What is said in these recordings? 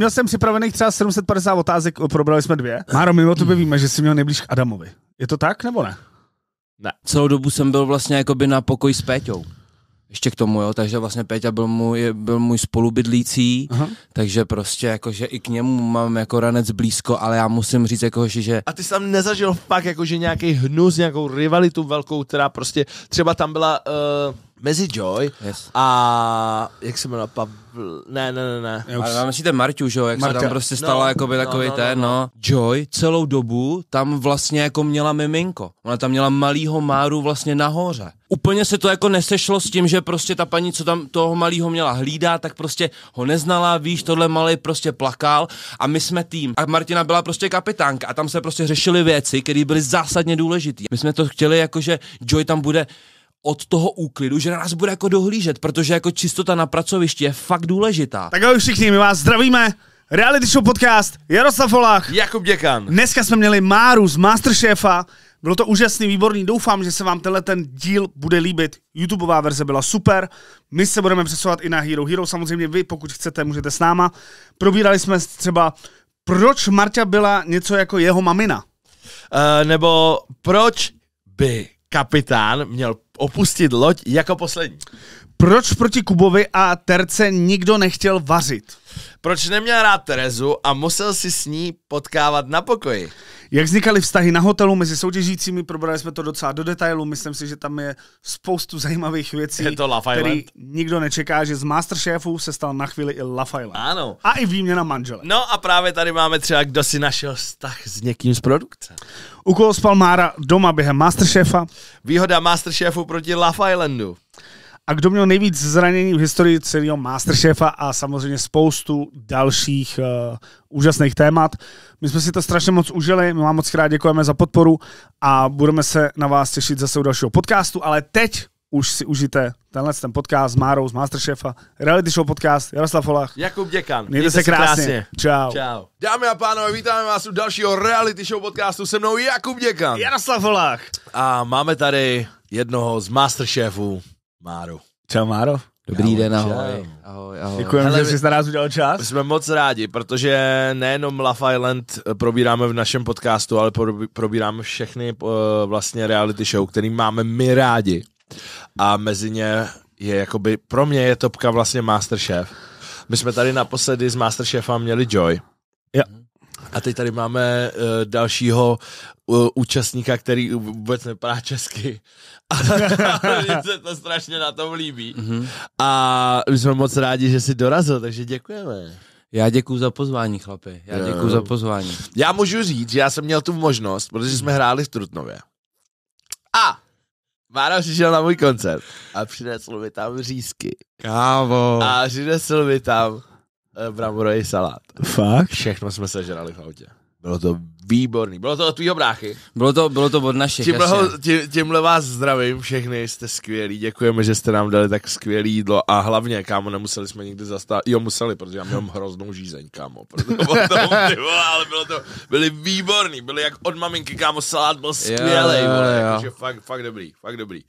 Měl jsem připravených třeba 750 otázek, probrali jsme dvě. Máro, mimo to víme, že jsi měl nejblíž k Adamovi. Je to tak, nebo ne? Ne. Celou dobu jsem byl vlastně jakoby na pokoji s Péťou. Ještě k tomu, jo, takže vlastně Péťa byl můj, byl můj spolubydlící, Aha. takže prostě jakože i k němu mám jako ranec blízko, ale já musím říct jako, že... A ty jsi tam nezažil fakt jakože nějaký hnus, nějakou rivalitu velkou, která prostě třeba tam byla... Uh mezi Joy yes. a jak se jmenuje Pavl, ne, ne, ne, ne. Ale tam myslíte Marťu, že jo, jak Marta. se tam prostě no, stala no, jakoby takový no, no, ten, no. no. Joy celou dobu tam vlastně jako měla miminko. Ona tam měla malýho Máru vlastně nahoře. Úplně se to jako nesešlo s tím, že prostě ta paní, co tam toho malýho měla hlídá, tak prostě ho neznala, víš, tohle malý prostě plakal a my jsme tým. A Martina byla prostě kapitánka a tam se prostě řešily věci, které byly zásadně důležité. My jsme to chtěli jako, že Joy tam bude od toho úklidu, že na nás bude jako dohlížet, protože jako čistota na pracovišti je fakt důležitá. Tak ahoj všichni, my vás zdravíme. Reality Show Podcast, Jaroslav Olach. Jakub Děkan. Dneska jsme měli Máru z Masterchefa. Bylo to úžasný, výborný. Doufám, že se vám tenhle ten díl bude líbit. YouTubeová verze byla super. My se budeme přesouvat i na Hero Hero. Samozřejmě vy, pokud chcete, můžete s náma. Probírali jsme třeba, proč Marta byla něco jako jeho mamina. Uh, nebo proč by kapitán měl opustit loď jako poslední. Proč proti Kubovi a Terce nikdo nechtěl vařit? Proč neměl rád Terezu a musel si s ní potkávat na pokoji? Jak vznikaly vztahy na hotelu mezi soutěžícími, probrali jsme to docela do detailu, myslím si, že tam je spoustu zajímavých věcí, je to který nikdo nečeká, že z Masterchefu se stal na chvíli i Lafayla. Ano. A i výměna manžele. No a právě tady máme třeba, kdo si našel vztah s někým z produkce. U koho spal Mára doma během Masterchefa? Výhoda Masterchefu proti Love Islandu. A kdo měl nejvíc zranění v historii celého Masterchefa a samozřejmě spoustu dalších uh, úžasných témat. My jsme si to strašně moc užili, my vám moc krát děkujeme za podporu a budeme se na vás těšit zase u dalšího podcastu, ale teď už si užijte tenhle ten podcast s Márou z Masterchefa, reality show podcast Jaroslav Folach. Jakub Děkan. Mějte, Mějte se krásně. krásně. Čau. Čau. Dámy a pánové, vítáme vás u dalšího reality show podcastu se mnou Jakub Děkan. Jaroslav Folach. A máme tady jednoho z Masterchefů, Máru. Čau Máro. Dobrý ahoj, den, ahoj. ahoj, ahoj, ahoj. Děkujeme, že jsi na nás udělal čas. Jsme moc rádi, protože nejenom Love Island eh, probíráme v našem podcastu, ale probíráme všechny uh, vlastně reality show, který máme my rádi a mezi ně je jakoby, pro mě je topka vlastně Masterchef. My jsme tady naposledy z Masterchefa měli Joy. Jo. A teď tady máme uh, dalšího uh, účastníka, který vůbec nepadá česky. A se to strašně na tom líbí. Mm-hmm. A my jsme moc rádi, že jsi dorazil, takže děkujeme. Já děkuji za pozvání, chlapi. Já děkuji za pozvání. Já můžu říct, že já jsem měl tu možnost, protože jsme hráli v Trutnově. A Vára přišel na můj koncert a přinesl mi tam řízky. Kávo. A přinesl mi tam eh, bramborový salát. Fakt? Všechno jsme sežrali v autě. Bylo to výborný. Bylo to od tvýho bráchy. Bylo to, bylo to od našich, Tím ho, tím, tímhle vás zdravím všechny, jste skvělí, děkujeme, že jste nám dali tak skvělé jídlo a hlavně, kámo, nemuseli jsme nikdy zastát. Jo, museli, protože já měl hroznou žízeň, kámo. Proto to, ale bylo to, byli výborný, byli jak od maminky, kámo, salát byl skvělý, vole, jakože fakt, fakt dobrý, fakt dobrý.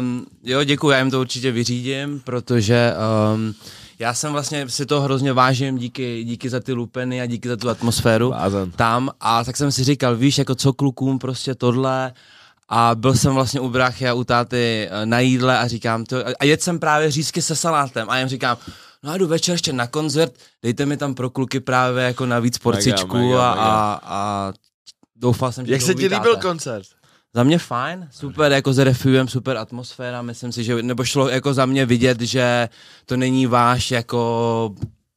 Um, jo, děkuji, já jim to určitě vyřídím, protože um, já jsem vlastně si to hrozně vážím díky, díky za ty lupeny a díky za tu atmosféru Bázen. tam a tak jsem si říkal, víš, jako co klukům prostě tohle a byl jsem vlastně u brachy a u táty eh, na jídle a říkám, to, a jedl jsem právě řízky se salátem a jim říkám, no a jdu večer ještě na koncert, dejte mi tam pro kluky právě jako navíc porcičku mega, mega, mega. a, a, a doufal jsem, že Jak se ti líbil koncert? Za mě fajn, super, jako s refujem, super atmosféra, myslím si, že, nebo šlo jako za mě vidět, že to není váš jako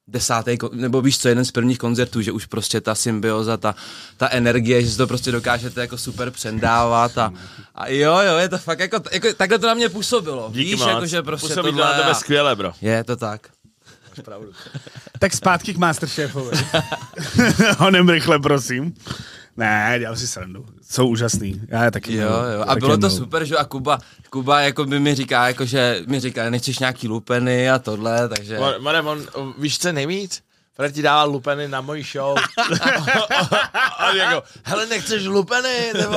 desátý, nebo víš co, jeden z prvních koncertů, že už prostě ta symbioza, ta, ta energie, že si to prostě dokážete jako super přendávat a, a jo, jo, je to fakt jako, jako takhle to na mě působilo. Díky víš, moc. Jako, že prostě Působí tohle, to na tebe skvěle, bro. Je to tak. pravdu. tak zpátky k Masterchefovi. Honem rychle, prosím. Ne, já si srandu. Jsou úžasný. Já je taky. Jo, jo. A bylo to super, že a Kuba, Kuba jako by mi říká, jako že mi říká, nechceš nějaký lupeny a tohle, takže... On, on, víš, co nejvíc? Fred ti dává lupeny na můj show. A on jako, hele, nechceš lupeny, nebo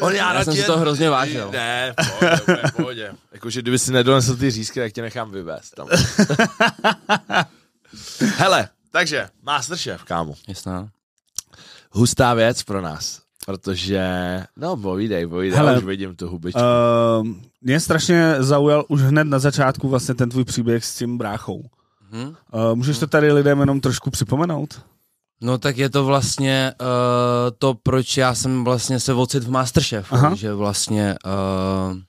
on já, já jsem si to hrozně vážil. Ne, v pohodě, v pohodě. Jakože kdyby si nedonesl ty řízky, tak tě nechám vyvést tam. hele, takže, Masterchef, kámo. Jasná hustá věc pro nás, protože, no povídej, povídej, Hele, už vidím tu hubičku. Uh, mě strašně zaujal už hned na začátku vlastně ten tvůj příběh s tím bráchou. Hmm? Uh, můžeš to tady lidem jenom trošku připomenout? No tak je to vlastně uh, to, proč já jsem vlastně se vocit v Masterchef, že vlastně... Uh,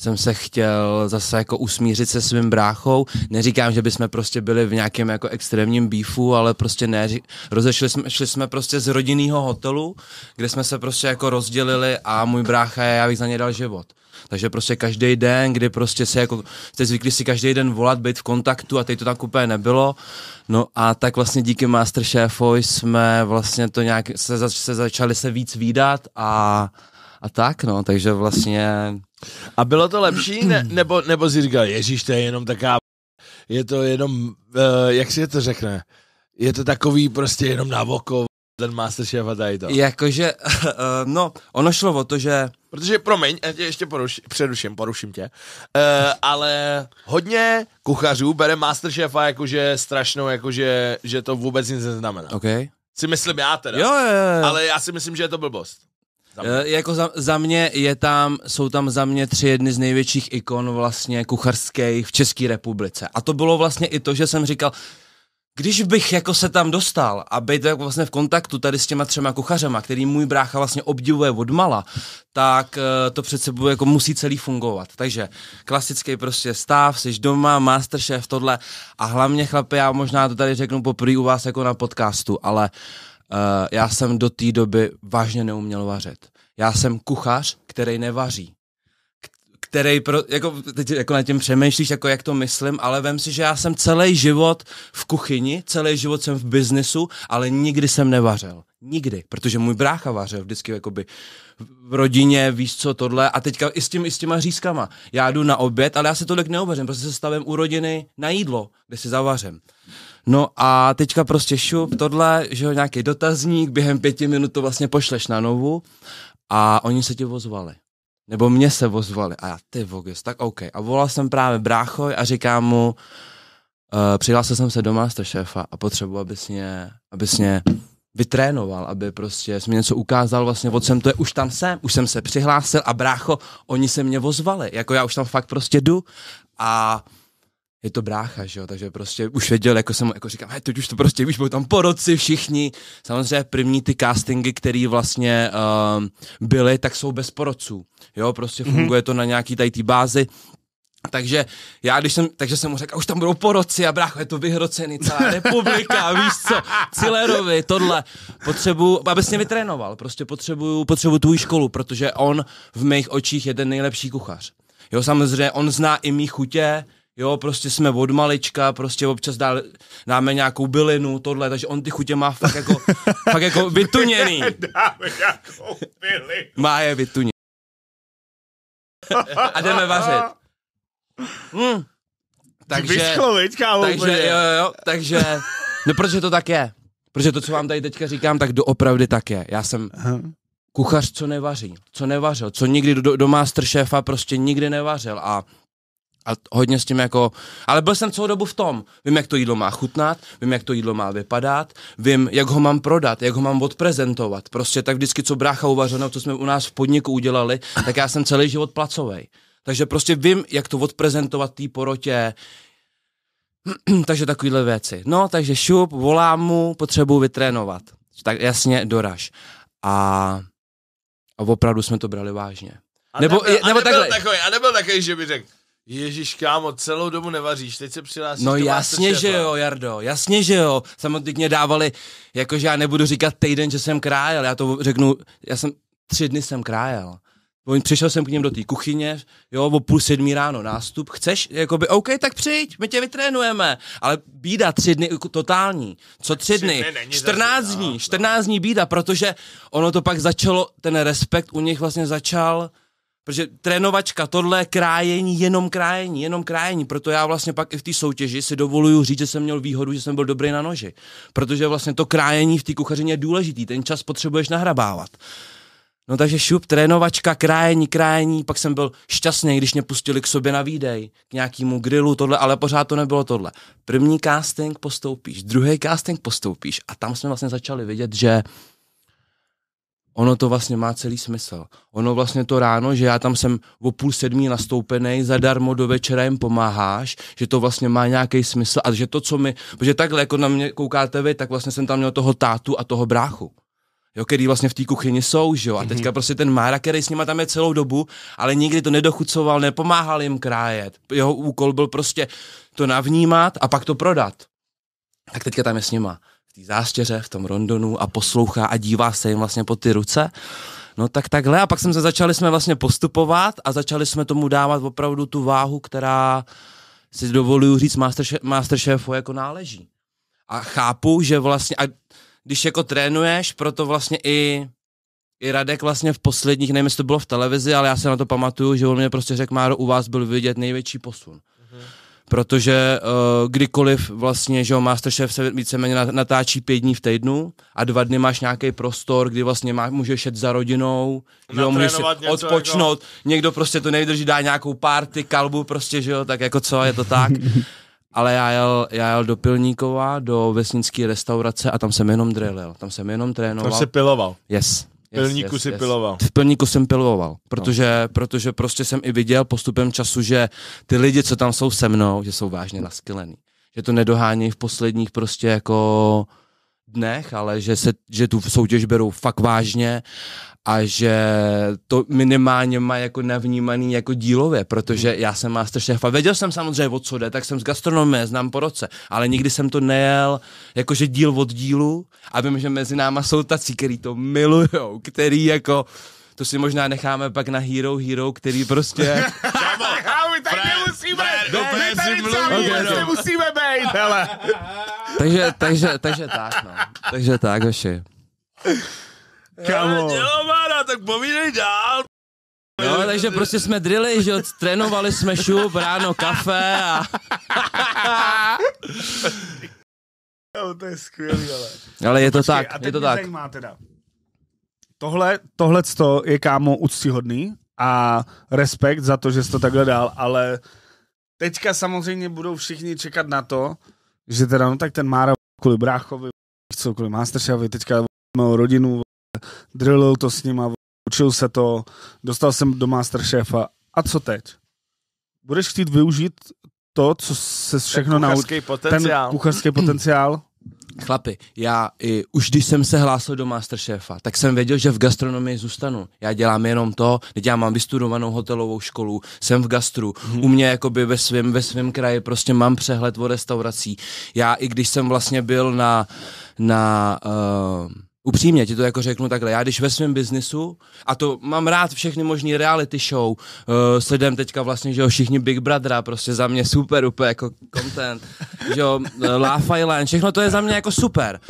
jsem se chtěl zase jako usmířit se svým bráchou. Neříkám, že bychom prostě byli v nějakém jako extrémním býfu, ale prostě ne, rozešli jsme, šli jsme prostě z rodinného hotelu, kde jsme se prostě jako rozdělili a můj brácha je, já bych za ně dal život. Takže prostě každý den, kdy prostě se jako, jste zvykli si každý den volat, být v kontaktu a teď to tak úplně nebylo. No a tak vlastně díky Masterchefovi jsme vlastně to nějak, se, se začali se víc výdat a a tak, no, takže vlastně... A bylo to lepší, ne, nebo, nebo jsi říkal, ježíš, to je jenom taká, je to jenom, uh, jak si to řekne, je to takový prostě jenom na voko, ten Masterchef a tady to. Jakože, uh, no, ono šlo o to, že... Protože, promiň, já tě ještě poruši, přeruším, poruším tě, uh, ale hodně kuchařů bere Masterchefa jakože strašnou, jakože, že to vůbec nic neznamená. Okay. Si myslím já teda. Jo, jo, jo. Ale já si myslím, že je to blbost. Tam... E, jako za, za mě je tam, jsou tam za mě tři jedny z největších ikon vlastně kucharských v České republice. A to bylo vlastně i to, že jsem říkal, když bych jako se tam dostal a být jako vlastně v kontaktu tady s těma třema kuchařema, který můj brácha vlastně obdivuje od mala, tak eh, to přece sebou jako musí celý fungovat. Takže klasický prostě stáv, jsi doma, masterchef, tohle a hlavně chlapi, já možná to tady řeknu poprvé u vás jako na podcastu, ale Eh, já jsem do té doby vážně neuměl vařit. Já jsem kuchař, který nevaří který pro, jako, teď jako na tím přemýšlíš, jako jak to myslím, ale vem si, že já jsem celý život v kuchyni, celý život jsem v biznesu, ale nikdy jsem nevařil. Nikdy, protože můj brácha vařil vždycky jakoby v rodině, víš co, tohle a teďka i s, tím, i s těma řízkama. Já jdu na oběd, ale já se tolik neuvařím, prostě se stavím u rodiny na jídlo, kde si zavařím. No a teďka prostě šup tohle, že jo, nějaký dotazník, během pěti minut to vlastně pošleš na novu a oni se ti vozvali, Nebo mě se vozvali, a já, ty vogis, tak OK. A volal jsem právě bráchoj a říkám mu, uh, přihlásil jsem se do Masterchefa a potřebuji, abys mě, abys mě vytrénoval, aby prostě jsi mi něco ukázal vlastně, od jsem to je, už tam jsem, už jsem se přihlásil a brácho, oni se mě vozvali, jako já už tam fakt prostě jdu a je to brácha, že jo, takže prostě už věděl, jako jsem jako říkám, hej, teď už to prostě, už budou tam porodci všichni, samozřejmě první ty castingy, které vlastně uh, byly, tak jsou bez porodců, jo, prostě mm-hmm. funguje to na nějaký tady té bázi, takže já, když jsem, takže jsem mu řekl, a už tam budou poroci a brácho, je to vyhrocený, celá republika, víš co, Cilerovi, tohle. Potřebuju, aby mě vytrénoval, prostě potřebuju, potřebuju tvůj školu, protože on v mých očích je ten nejlepší kuchař. Jo, samozřejmě, on zná i mý chutě, Jo, prostě jsme od malička, prostě občas dá, dáme nějakou bylinu, tohle, takže on ty chutě má fakt jako, fakt jako vytuněný. dáme nějakou bylinu. Má je vytuněný. A jdeme vařit. Hmm. Takže, kámo, takže, jo, jo, takže, no protože to tak je. Protože to, co vám tady teďka říkám, tak doopravdy tak je. Já jsem kuchař, co nevaří, co nevařil, co nikdy do, do masterchefa prostě nikdy nevařil a a hodně s tím jako, ale byl jsem celou dobu v tom. Vím, jak to jídlo má chutnat, vím, jak to jídlo má vypadat, vím, jak ho mám prodat, jak ho mám odprezentovat. Prostě tak vždycky, co brácha uvařeno, co jsme u nás v podniku udělali, tak já jsem celý život placovej. Takže prostě vím, jak to odprezentovat té porotě, takže takovýhle věci. No, takže šup, volám mu, potřebuji vytrénovat. Tak jasně, doraž. A, a opravdu jsme to brali vážně. A nebo, nebyl, nebo a nebyl takhle. takový, a nebyl takový, že by řekl, Ježíš, kámo, celou dobu nevaříš, teď se přihlásíš No jasně, že jo, Jardo, jasně, že jo. Samotně dávali, jakože já nebudu říkat týden, že jsem krájel, já to řeknu, já jsem, tři dny jsem krájel. Přišel jsem k něm do té kuchyně, jo, o půl sedmí ráno nástup, chceš, jakoby, OK, tak přijď, my tě vytrénujeme, ale bída tři dny, jako totální, co tři, tři dny, dny 14 dní, 14 no. dní bída, protože ono to pak začalo, ten respekt u nich vlastně začal Protože trénovačka, tohle krájení, jenom krájení, jenom krájení. Proto já vlastně pak i v té soutěži si dovoluju říct, že jsem měl výhodu, že jsem byl dobrý na noži. Protože vlastně to krájení v té kuchařině je důležitý. Ten čas potřebuješ nahrabávat. No takže šup, trénovačka, krájení, krájení, pak jsem byl šťastný, když mě pustili k sobě na výdej, k nějakému grilu, tohle, ale pořád to nebylo tohle. První casting postoupíš, druhý casting postoupíš a tam jsme vlastně začali vidět, že ono to vlastně má celý smysl. Ono vlastně to ráno, že já tam jsem o půl sedmí nastoupený, zadarmo do večera jim pomáháš, že to vlastně má nějaký smysl a že to, co mi, protože takhle jako na mě koukáte vy, tak vlastně jsem tam měl toho tátu a toho bráchu. Jo, který vlastně v té kuchyni jsou, že jo. A teďka mhm. prostě ten Mára, který s nima tam je celou dobu, ale nikdy to nedochucoval, nepomáhal jim krájet. Jeho úkol byl prostě to navnímat a pak to prodat. Tak teďka tam je s nima v té zástěře, v tom rondonu a poslouchá a dívá se jim vlastně pod ty ruce. No tak takhle a pak jsme se začali jsme vlastně postupovat a začali jsme tomu dávat opravdu tu váhu, která si dovoluju říct Masterchefu master jako náleží. A chápu, že vlastně, a když jako trénuješ, proto vlastně i, i Radek vlastně v posledních, nevím, jestli to bylo v televizi, ale já se na to pamatuju, že on mě prostě řekl, Máro, u vás byl vidět největší posun. Mm-hmm protože uh, kdykoliv vlastně, že jo, Masterchef se víceméně natáčí pět dní v týdnu a dva dny máš nějaký prostor, kdy vlastně má, můžeš jet za rodinou, že jo, můžeš si odpočnout, jako... někdo prostě to nevydrží, dá nějakou party, kalbu prostě, že jo, tak jako co, je to tak. Ale já jel, já jel do Pilníkova, do vesnické restaurace a tam jsem jenom drillil, tam jsem jenom trénoval. Tam se piloval. Yes. Pilníku yes, si yes. piloval. V pilníku jsem piloval, no. protože, no. protože prostě jsem i viděl postupem času, že ty lidi, co tam jsou se mnou, že jsou vážně naskylený. Že to nedohání v posledních prostě jako dnech, ale že, se, že tu soutěž berou fakt vážně a že to minimálně má jako navnímaný jako dílově, protože mhm. já jsem masterchef a věděl jsem samozřejmě, o co jde, tak jsem z gastronomie, znám po roce, ale nikdy jsem to nejel jakože díl od dílu a vím, že mezi náma jsou tací, který to milujou, který jako to si možná necháme pak na Hero Hero, který prostě... musíme být, hele. takže, takže, takže tak, no. Takže tak, hoši. Kámo tak povídej dál. No, takže prostě jsme drili, že trénovali jsme šup, ráno kafe a... Jo, to je skvělý, ale... Ale je to Počkej, tak, a je to tak. Zajímá teda. Tohle, to je, kámo, úctyhodný a respekt za to, že jsi to takhle dal, ale teďka samozřejmě budou všichni čekat na to, že teda, no tak ten Mára kvůli bráchovi, co kvůli Masterchefovi, teďka mou rodinu, drillil to s nima, učil se to, dostal jsem do Masterchefa. A co teď? Budeš chtít využít to, co se všechno naučil. Ten kuchařský potenciál. Chlapi, já i, už když jsem se hlásil do Masterchefa, tak jsem věděl, že v gastronomii zůstanu. Já dělám jenom to, teď já mám vystudovanou hotelovou školu, jsem v gastru, hmm. u mě jakoby ve svém ve svém kraji prostě mám přehled o restaurací. Já i když jsem vlastně byl na, na uh, Upřímně ti to jako řeknu takhle, já když ve svém biznisu, a to mám rád všechny možný reality show, uh, sledem teďka vlastně, že jo, všichni Big Brothera, prostě za mě super, úplně jako content, že jo, uh, Laugh Island, všechno to je za mě jako super.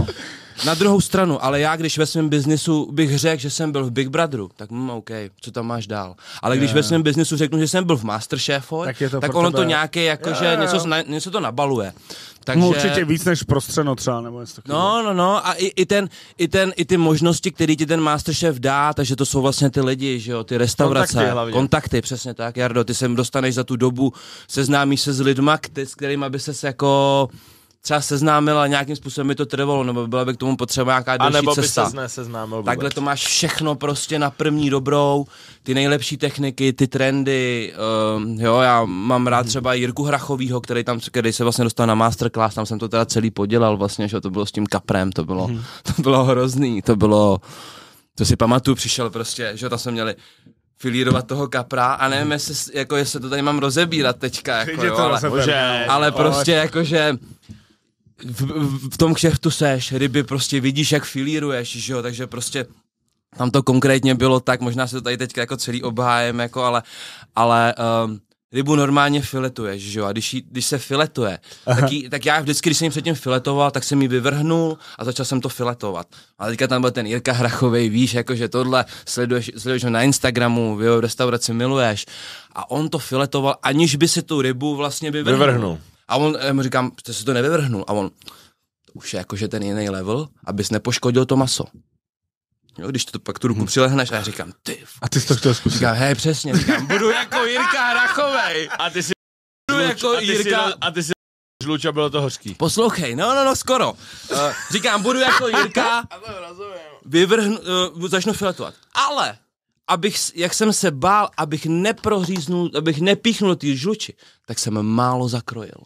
Na druhou stranu, ale já, když ve svém biznisu bych řekl, že jsem byl v Big Brotheru, tak mm, OK, co tam máš dál. Ale když yeah. ve svém biznisu řeknu, že jsem byl v Masterchefu, tak, je to tak ono tebe. to nějaké, jakože yeah, něco, na, něco to nabaluje. No, takže... No určitě víc než prostřeno třeba, nebo něco No, no, no a i, i, ten, i, ten, i ty možnosti, které ti ten Masterchef dá, takže to jsou vlastně ty lidi, že jo, ty restaurace. Kontakty hlavně. Kontakty, přesně tak, Jardo, ty sem dostaneš za tu dobu, seznámíš se s lidma, s kterými by ses jako třeba seznámila nějakým způsobem by to trvalo, nebo byla by k tomu potřeba nějaká další nebo cesta. by se seznámil vůbec. Takhle to máš všechno prostě na první dobrou, ty nejlepší techniky, ty trendy, uh, jo, já mám rád mhm. třeba Jirku Hrachovýho, který tam, který se vlastně dostal na masterclass, tam jsem to teda celý podělal vlastně, že to bylo s tím kaprem, to bylo, hmm. to bylo hrozný, to bylo, to si pamatuju, přišel prostě, že tam jsme měli filírovat toho kapra a nevím, mhm. jestli, jako, jestli to tady mám rozebírat teďka, jako, jo, ale, ale no. prostě jakože v, v tom kšeftu seš, ryby prostě vidíš, jak filíruješ, že jo, takže prostě tam to konkrétně bylo tak, možná se to tady teď jako celý obhájem, jako, ale, ale um, rybu normálně filetuješ, že jo, a když, jí, když se filetuje, tak, jí, tak já vždycky, když jsem ji předtím filetoval, tak jsem ji vyvrhnul a začal jsem to filetovat. A teďka tam byl ten Jirka Hrachovej, víš, jakože tohle, sleduješ, sleduješ ho na Instagramu, v jeho restauraci miluješ a on to filetoval, aniž by si tu rybu vlastně vyvrhnul. vyvrhnul. A on já mu říkám, že se to nevyvrhnul. A on, to už je jakože ten jiný level, abys nepoškodil to maso. Jo, když to pak tu ruku hmm. přilehneš a já říkám, ty. A ty jsi to chtěl zkusit. Říkám, hej, přesně, říkám, budu jako Jirka Rachovej. A ty jsi budu jako a ty Jirka. Jsi, a ty jsi žluč a bylo to hořký. Poslouchej, no, no, no, skoro. Uh, říkám, budu jako Jirka. Vyvrhnu, uh, začnu filetovat. Ale abych, jak jsem se bál, abych neprohříznul, abych nepíchnul ty žluči, tak jsem málo zakrojil.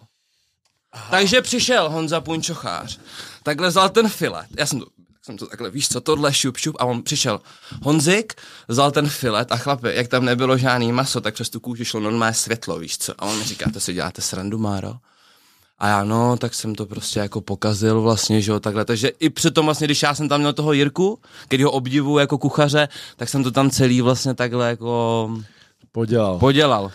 Aha. Takže přišel Honza Punčochář, takhle vzal ten filet, já jsem to, jsem to takhle, víš co, tohle šup šup a on přišel Honzik, vzal ten filet a chlapi, jak tam nebylo žádný maso, tak přes tu kůži šlo normálně světlo, víš co. A on mi říká, to si děláte srandu, Máro? A já, no, tak jsem to prostě jako pokazil vlastně, že jo, takhle. Takže i přitom vlastně, když já jsem tam měl toho Jirku, který ho obdivuju jako kuchaře, tak jsem to tam celý vlastně takhle jako... Podělal. Podělal.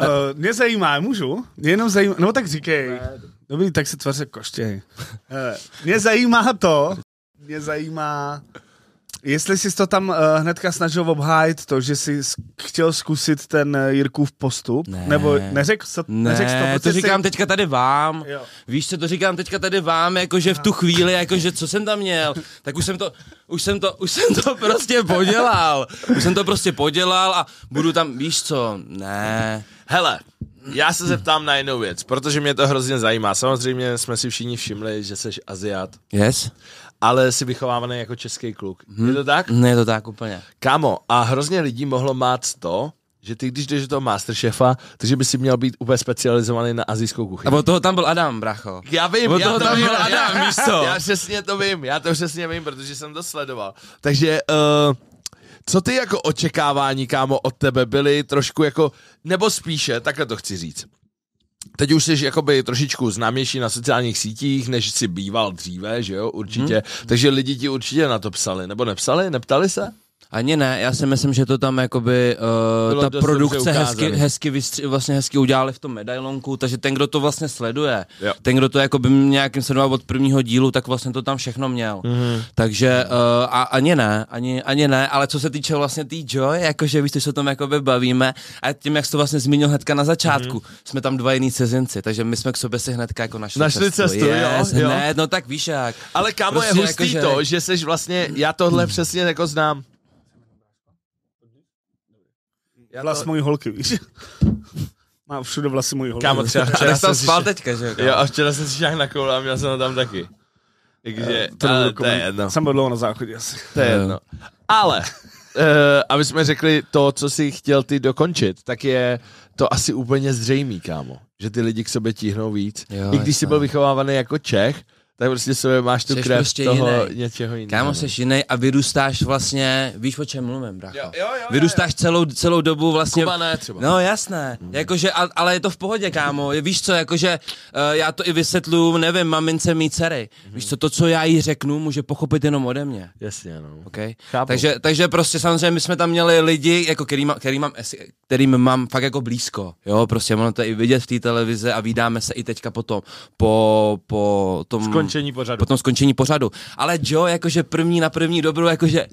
Uh, mě zajímá, můžu? Mě jenom zajímá, no tak říkej. Dobrý, tak se tvaře jako koštěj. Uh, mě zajímá to, mě zajímá Jestli jsi to tam uh, hnedka snažil obhájit, to, že jsi chtěl zkusit ten eh, Jirkův postup, ne. nebo neřekl jsi ne, neřek to? to říkám jsi... teďka tady vám, jo. víš co, to říkám teďka tady vám, jakože v tu chvíli, jakože co jsem tam měl, tak už jsem to, už jsem to, už jsem to prostě podělal, už jsem to prostě podělal a budu tam, víš co, ne. Hele, já se zeptám na jednu věc, protože mě to hrozně zajímá. Samozřejmě jsme si všichni všimli, že jsi Aziat. Yes ale jsi vychovávaný jako český kluk. Hmm. Je to tak? Ne, je to tak úplně. Kamo, a hrozně lidí mohlo mát to, že ty, když jdeš do toho Masterchefa, takže by si měl být úplně specializovaný na azijskou kuchyni. A od toho tam byl Adam, bracho. Já vím, já toho to tam vím, byl Adam, já, víš co? Já přesně to vím, já to přesně vím, protože jsem to sledoval. Takže, uh, co ty jako očekávání, kámo, od tebe byly trošku jako, nebo spíše, takhle to chci říct Teď už jsi jakoby trošičku známější na sociálních sítích, než jsi býval dříve, že jo, určitě. Hmm. Takže lidi ti určitě na to psali, nebo nepsali, neptali se? Ani ne, já si myslím, že to tam jakoby uh, ta produkce hezky, hezky, vystři, vlastně hezky udělali v tom medailonku, takže ten, kdo to vlastně sleduje, jo. ten, kdo to jakoby nějakým sledoval od prvního dílu, tak vlastně to tam všechno měl. mm Takže uh, a, ani ne, ani, ani ne, ale co se týče vlastně tý Joy, jakože víš, že se o tom jakoby bavíme a tím, jak jsi to vlastně zmínil hnedka na začátku, mm jsme tam dva jiný cizinci, takže my jsme k sobě si hnedka jako našli, našli cestu. cestu yes, jo, jo. Ne, no tak víš jak. Ale kámo, prostě je hustý jako, že... to, že seš vlastně, já tohle mm. přesně jako znám, já Vlas to... mojí holky, víš? Má všude vlasy mojí holky. Kámo, třeba včera jsem spal si... teďka, že jo? Jo, a včera jsem si šáhl na koule a měl jsem ho tam taky. Takže, uh, to, ale, eh, to je jedno. Jsem byl dlouho na záchodě asi. To je eh. jedno. Ale, uh, aby jsme řekli to, co jsi chtěl ty dokončit, tak je to asi úplně zřejmý, kámo. Že ty lidi k sobě tíhnou víc. Jo, I když jsi byl vychovávaný jako Čech, tak prostě sebe máš tu seš krev prostě toho jinej. něčeho jiného. Kámo, no. seš jiný a vyrůstáš vlastně, víš o čem mluvím, bracho. Jo, jo, jo, vyrůstáš jo. Celou, celou dobu vlastně. Kuba ne, třeba. No jasné, mm. jakože, ale je to v pohodě, kámo, víš co, jakože uh, já to i vysvětlu, nevím, mamince mý dcery. Mm. Víš co, to, co já jí řeknu, může pochopit jenom ode mě. Jasně, no. Okay? Chápu. Takže, takže prostě samozřejmě my jsme tam měli lidi, jako který, má, který mám, kterým mám fakt jako blízko, jo, prostě ono to i vidět v té televize a vydáme se i teďka potom po, po tom Skonč skončení pořadu. Potom skončení pořadu. Ale Joe, jakože první na první dobrou, jakože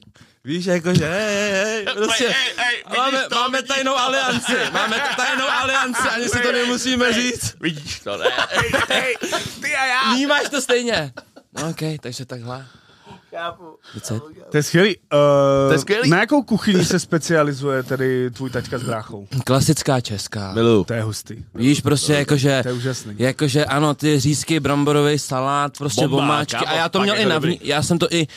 Víš, jakože, hej, hej, hej, prostě, hey, hey, hey, máme, to, máme tajnou to. alianci, máme tajnou alianci, ani si to nemusíme hey, říct. Vidíš to, ne? Hej, hej, ty a já. Vnímáš to stejně. No okej, okay, takže takhle. Chápu. Co? To je skvělý. Uh, to je skvělý. Na jakou kuchyni se specializuje tedy tvůj taťka s bráchou? Klasická česká. Milu. To je hustý. Víš, prostě to, jakože... To je úžasný. Jakože ano, ty řízky, bramborový salát, prostě Bomba, bomáčky. Kámo, a já to měl i na vní, Já jsem to i,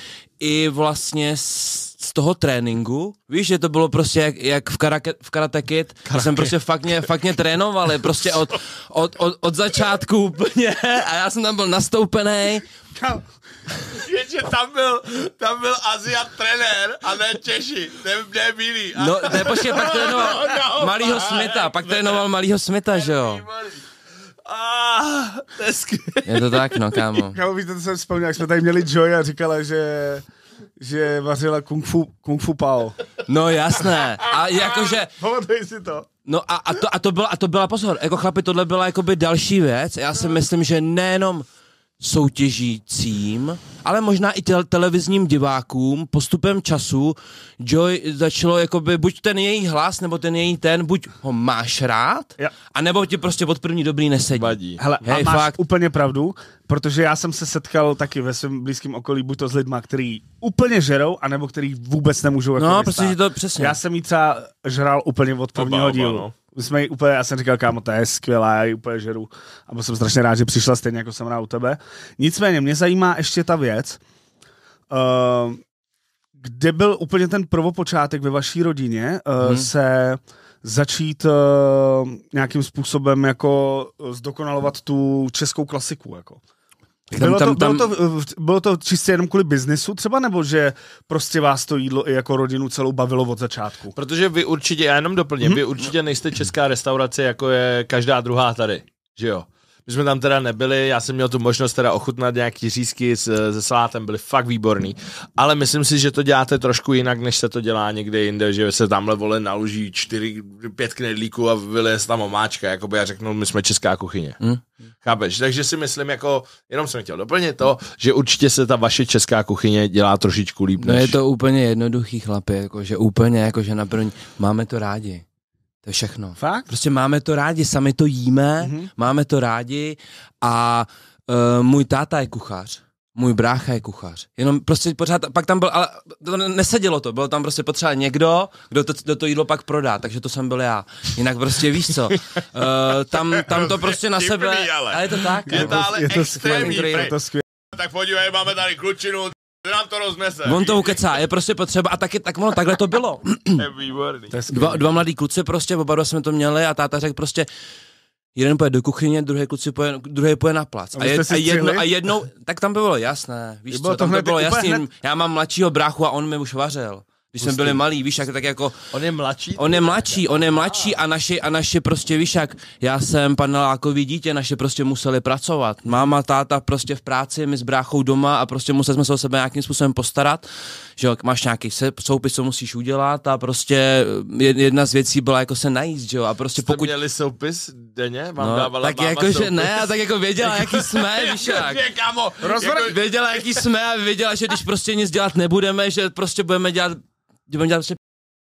i vlastně z toho tréninku, víš, že to bylo prostě jak, jak v, karake, v Karate Kid, karake. jsem prostě fakt mě, fakt mě trénovali, prostě od, od, od, od začátku úplně a já jsem tam byl nastoupený, je, že tam byl, tam byl Aziat trenér a ne Češi, ne, ne bílý. A... No, ne, počkej, prostě pak trénoval no, no, no, malýho Smita, pak trénoval malýho Smita, že jo? Ah, je to tak, no, kámo. Kámo, víte, to jsem vzpomněl, jak jsme tady měli Joy a říkala, že že vařila kung fu, kung fu pao. No jasné. A jakože... Pamatuj si to. No a, a, to, a, to byla, a to byla pozor, jako chlapi, tohle byla jakoby další věc. Já si myslím, že nejenom soutěžícím, ale možná i te- televizním divákům postupem času Joy začalo jakoby buď ten její hlas, nebo ten její ten, buď ho máš rád, ja. nebo ti prostě od první dobrý nesedí. Vadí. Hele, Hej, a máš fakt. úplně pravdu, protože já jsem se setkal taky ve svém blízkém okolí buď to s lidma, který úplně žerou, anebo který vůbec nemůžou jako No, prostě to přesně. Já jsem jí třeba žral úplně od prvního dílu. Oba, no. My jsme úplně, já jsem říkal, kámo, to je skvělá, já ji úplně žeru. A byl jsem strašně rád, že přišla stejně jako jsem rád u tebe. Nicméně, mě zajímá ještě ta věc, uh, kde byl úplně ten prvopočátek ve vaší rodině uh, hmm. se začít uh, nějakým způsobem jako zdokonalovat tu českou klasiku. Jako. Tam, bylo, to, tam, tam... Bylo, to, bylo to čistě jenom kvůli biznesu třeba, nebo že prostě vás to jídlo i jako rodinu celou bavilo od začátku? Protože vy určitě, já jenom doplním, hmm vy určitě nejste česká restaurace, jako je každá druhá tady, že jo? My jsme tam teda nebyli, já jsem měl tu možnost teda ochutnat nějaký řízky s, se salátem, byly fakt výborný. Ale myslím si, že to děláte trošku jinak, než se to dělá někde jinde, že se tamhle vole naluží čtyři, pět knedlíků a vylije tam omáčka, jako by já řeknu, my jsme česká kuchyně. Hmm. Chápeš? Takže si myslím, jako, jenom jsem chtěl doplnit to, že určitě se ta vaše česká kuchyně dělá trošičku líp. No je to úplně jednoduchý chlapě, jako, že úplně, jako, že na první, máme to rádi. To je všechno. Fakt? Prostě máme to rádi, sami to jíme, mm-hmm. máme to rádi a uh, můj táta je kuchař. Můj brácha je kuchař. Jenom prostě pořád, pak tam byl, ale to nesedělo to, bylo tam prostě potřeba někdo, kdo to, kdo to jídlo pak prodá, takže to jsem byl já. Jinak prostě víš co, uh, tam, tam to prostě na sebe, ale je to tak. Je to, ale je to je to skvělé. Tak podívej, máme tady klučinu, nám to roznese. On to ukecá, je prostě potřeba a taky tak ono, takhle to bylo. Dva, dva mladí kluci prostě, oba dva jsme to měli a táta řekl prostě, jeden poje do kuchyně, druhý kluci poje, druhý poje na plac. A, a, je, a, jedno, a jednou, tak tam bylo jasné, víš bylo co, tam to bylo jasný, já mám mladšího bráchu a on mi už vařil. Když jsme byli malí, víš, jak, tak jako... On je mladší? On je mladší, on je mladší a naše, a naše prostě, víš, jak já jsem panelákový dítě, naše prostě museli pracovat. Máma, táta prostě v práci, my s bráchou doma a prostě museli jsme se o sebe nějakým způsobem postarat, že jo, máš nějaký soupis, co musíš udělat a prostě eh, jedna z věcí byla jako se najíst, že jo, a prostě Jste pokud... měli soupis denně? Vám no, dávala tak jako, soupis? že ne, a tak jako věděla, jaký jsme, víš, jak. Jako... Věděla, jaký jsme a věděla, že když prostě nic dělat nebudeme, že prostě budeme dělat že budeme dělat prostě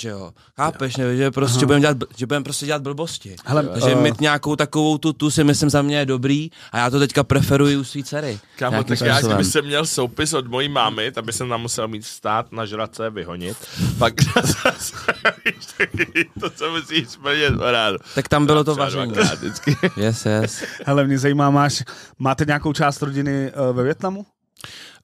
že jo, chápeš, ne, že prostě že budeme dělat, že budem prostě dělat blbosti. Hele, Takže uh, mít nějakou takovou tu, tu si myslím za mě je dobrý a já to teďka preferuji u svý dcery. Kámo, tak já kdyby jsem měl soupis od mojí mámy, tak by jsem tam musel mít stát, nažrat se, vyhonit. Pak to se musí splnit rád. Tak tam bylo to vaření. Yes, yes. Hele, mě zajímá, máš, máte nějakou část rodiny uh, ve Větnamu?